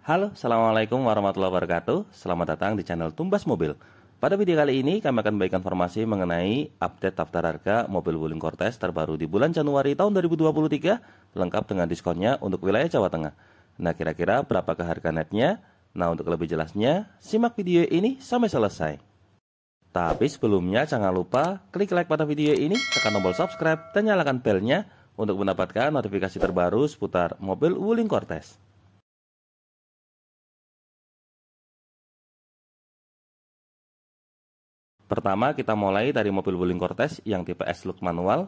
Halo, Assalamualaikum warahmatullahi wabarakatuh Selamat datang di channel Tumbas Mobil Pada video kali ini kami akan memberikan informasi mengenai update daftar harga mobil Wuling Cortez terbaru di bulan Januari tahun 2023 Lengkap dengan diskonnya untuk wilayah Jawa Tengah Nah kira-kira berapakah harga netnya? Nah untuk lebih jelasnya, simak video ini sampai selesai Tapi sebelumnya jangan lupa klik like pada video ini, tekan tombol subscribe dan nyalakan belnya untuk mendapatkan notifikasi terbaru seputar mobil Wuling Cortez Pertama kita mulai dari mobil Wuling Cortez yang tipe S-Lux manual.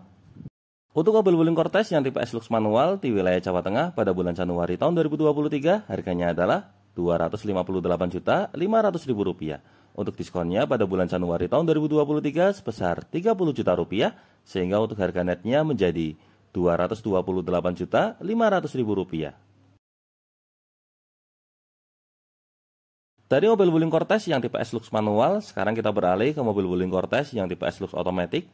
Untuk mobil Wuling Cortez yang tipe S-Lux manual di wilayah Jawa Tengah pada bulan Januari tahun 2023 harganya adalah juta rp rupiah Untuk diskonnya pada bulan Januari tahun 2023 sebesar 30 juta rupiah sehingga untuk harga netnya menjadi juta rp rupiah Dari mobil Wuling Cortez yang tipe S-Lux manual, sekarang kita beralih ke mobil Wuling Cortez yang tipe S-Lux Automatic.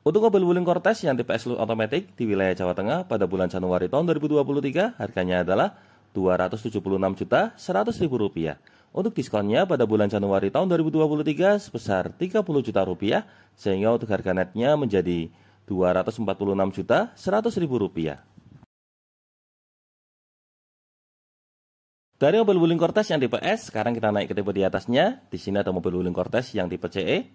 Untuk mobil Wuling Cortez yang tipe S-Lux Automatic di wilayah Jawa Tengah pada bulan Januari tahun 2023 harganya adalah Rp276.100.000. Untuk diskonnya pada bulan Januari tahun 2023 sebesar 30 juta rupiah, sehingga untuk harga netnya menjadi Rp246.100.000. Dari mobil Wuling Cortez yang tipe S, sekarang kita naik ke tipe di atasnya. Di sini ada mobil Wuling Cortez yang tipe CE.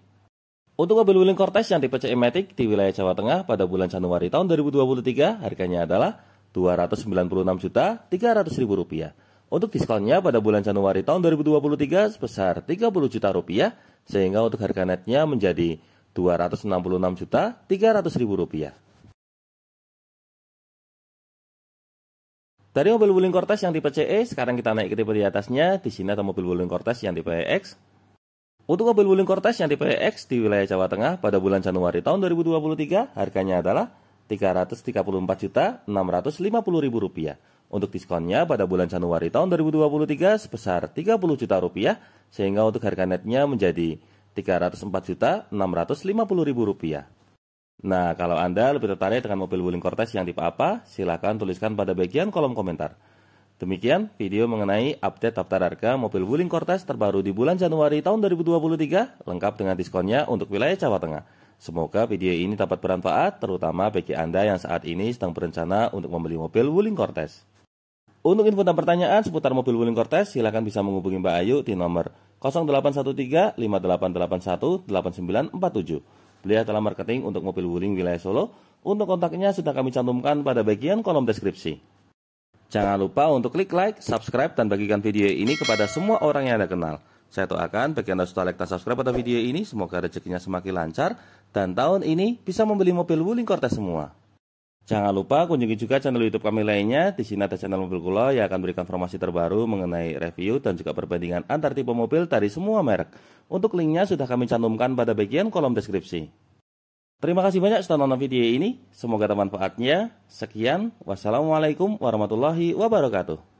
Untuk mobil Wuling Cortez yang tipe CE Matic di wilayah Jawa Tengah pada bulan Januari tahun 2023 harganya adalah Rp296.300.000. Untuk diskonnya pada bulan Januari tahun 2023 sebesar 30 juta rupiah, sehingga untuk harga netnya menjadi Rp266.300.000. Dari mobil Wuling Cortez yang tipe CE, sekarang kita naik ke tipe di atasnya. Di sini ada mobil Wuling Cortez yang tipe e X. Untuk mobil Wuling Cortez yang tipe e X di wilayah Jawa Tengah pada bulan Januari tahun 2023 harganya adalah Rp334.650.000. Untuk diskonnya pada bulan Januari tahun 2023 sebesar 30 juta rupiah sehingga untuk harga netnya menjadi Rp304.650.000. Nah, kalau Anda lebih tertarik dengan mobil Wuling Cortez yang tipe apa, silakan tuliskan pada bagian kolom komentar. Demikian video mengenai update daftar harga mobil Wuling Cortez terbaru di bulan Januari tahun 2023, lengkap dengan diskonnya untuk wilayah Jawa Tengah. Semoga video ini dapat bermanfaat, terutama bagi Anda yang saat ini sedang berencana untuk membeli mobil Wuling Cortez. Untuk info dan pertanyaan seputar mobil Wuling Cortez, silakan bisa menghubungi Mbak Ayu di nomor 0813 5881 8947 Beliau telah marketing untuk mobil Wuling wilayah Solo. Untuk kontaknya sudah kami cantumkan pada bagian kolom deskripsi. Jangan lupa untuk klik like, subscribe, dan bagikan video ini kepada semua orang yang Anda kenal. Saya doakan bagi Anda sudah like dan subscribe pada video ini, semoga rezekinya semakin lancar, dan tahun ini bisa membeli mobil Wuling Cortez semua. Jangan lupa kunjungi juga channel YouTube kami lainnya di sini ada channel Mobil Kulo yang akan berikan informasi terbaru mengenai review dan juga perbandingan antar tipe mobil dari semua merek. Untuk linknya sudah kami cantumkan pada bagian kolom deskripsi. Terima kasih banyak sudah nonton video ini. Semoga bermanfaatnya. Sekian, wassalamualaikum warahmatullahi wabarakatuh.